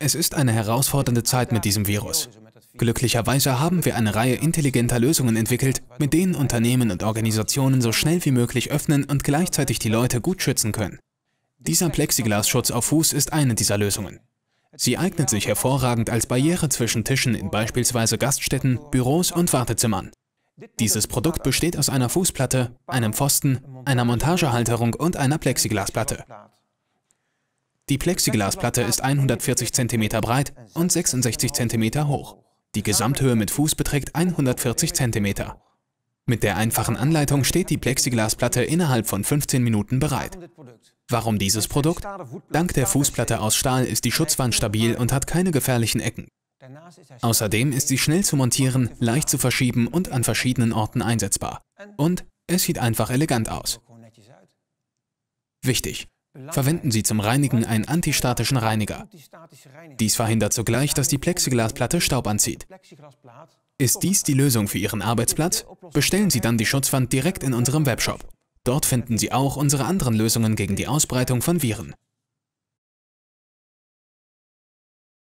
Es ist eine herausfordernde Zeit mit diesem Virus. Glücklicherweise haben wir eine Reihe intelligenter Lösungen entwickelt, mit denen Unternehmen und Organisationen so schnell wie möglich öffnen und gleichzeitig die Leute gut schützen können. Dieser Plexiglasschutz auf Fuß ist eine dieser Lösungen. Sie eignet sich hervorragend als Barriere zwischen Tischen in beispielsweise Gaststätten, Büros und Wartezimmern. Dieses Produkt besteht aus einer Fußplatte, einem Pfosten, einer Montagehalterung und einer Plexiglasplatte. Die Plexiglasplatte ist 140 cm breit und 66 cm hoch. Die Gesamthöhe mit Fuß beträgt 140 cm. Mit der einfachen Anleitung steht die Plexiglasplatte innerhalb von 15 Minuten bereit. Warum dieses Produkt? Dank der Fußplatte aus Stahl ist die Schutzwand stabil und hat keine gefährlichen Ecken. Außerdem ist sie schnell zu montieren, leicht zu verschieben und an verschiedenen Orten einsetzbar. Und es sieht einfach elegant aus. Wichtig, verwenden sie zum Reinigen einen antistatischen Reiniger. Dies verhindert zugleich, dass die Plexiglasplatte Staub anzieht. Ist dies die Lösung für Ihren Arbeitsplatz? Bestellen Sie dann die Schutzwand direkt in unserem Webshop. Dort finden Sie auch unsere anderen Lösungen gegen die Ausbreitung von Viren.